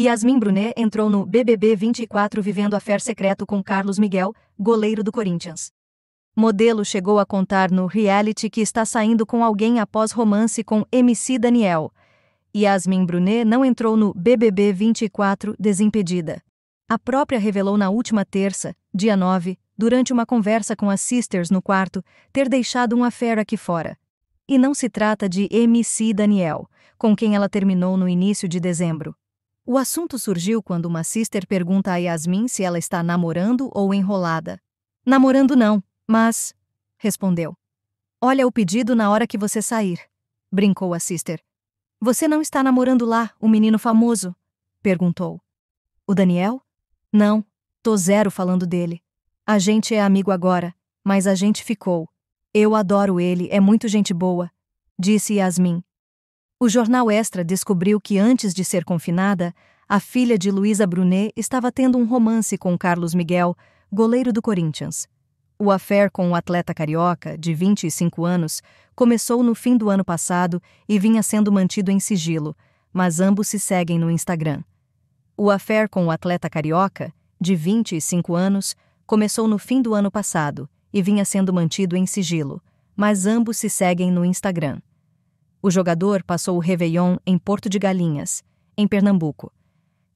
Yasmin Brunet entrou no BBB 24 vivendo a secreto com Carlos Miguel, goleiro do Corinthians. Modelo chegou a contar no reality que está saindo com alguém após romance com MC Daniel. Yasmin Brunet não entrou no BBB 24 desimpedida. A própria revelou na última terça, dia 9, durante uma conversa com as sisters no quarto, ter deixado um affair aqui fora. E não se trata de MC Daniel, com quem ela terminou no início de dezembro. O assunto surgiu quando uma sister pergunta a Yasmin se ela está namorando ou enrolada. Namorando não, mas. respondeu. Olha o pedido na hora que você sair, brincou a sister. Você não está namorando lá, o menino famoso? perguntou. O Daniel? Não, tô zero falando dele. A gente é amigo agora, mas a gente ficou. Eu adoro ele, é muito gente boa, disse Yasmin. O jornal Extra descobriu que antes de ser confinada, a filha de Luísa Brunet estava tendo um romance com Carlos Miguel, goleiro do Corinthians. O affair com o atleta carioca, de 25 anos, começou no fim do ano passado e vinha sendo mantido em sigilo, mas ambos se seguem no Instagram. O affair com o atleta carioca, de 25 anos, começou no fim do ano passado e vinha sendo mantido em sigilo, mas ambos se seguem no Instagram. O jogador passou o Réveillon em Porto de Galinhas, em Pernambuco.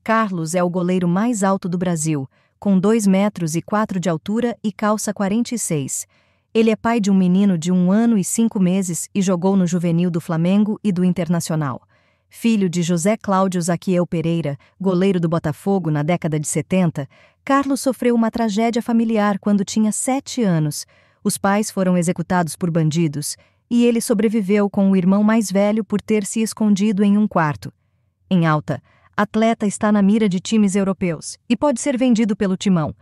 Carlos é o goleiro mais alto do Brasil, com 2 metros e 4 de altura e calça 46. Ele é pai de um menino de um ano e cinco meses e jogou no juvenil do Flamengo e do Internacional. Filho de José Cláudio Zaquiel Pereira, goleiro do Botafogo na década de 70, Carlos sofreu uma tragédia familiar quando tinha sete anos. Os pais foram executados por bandidos e ele sobreviveu com o irmão mais velho por ter se escondido em um quarto. Em alta, atleta está na mira de times europeus e pode ser vendido pelo timão.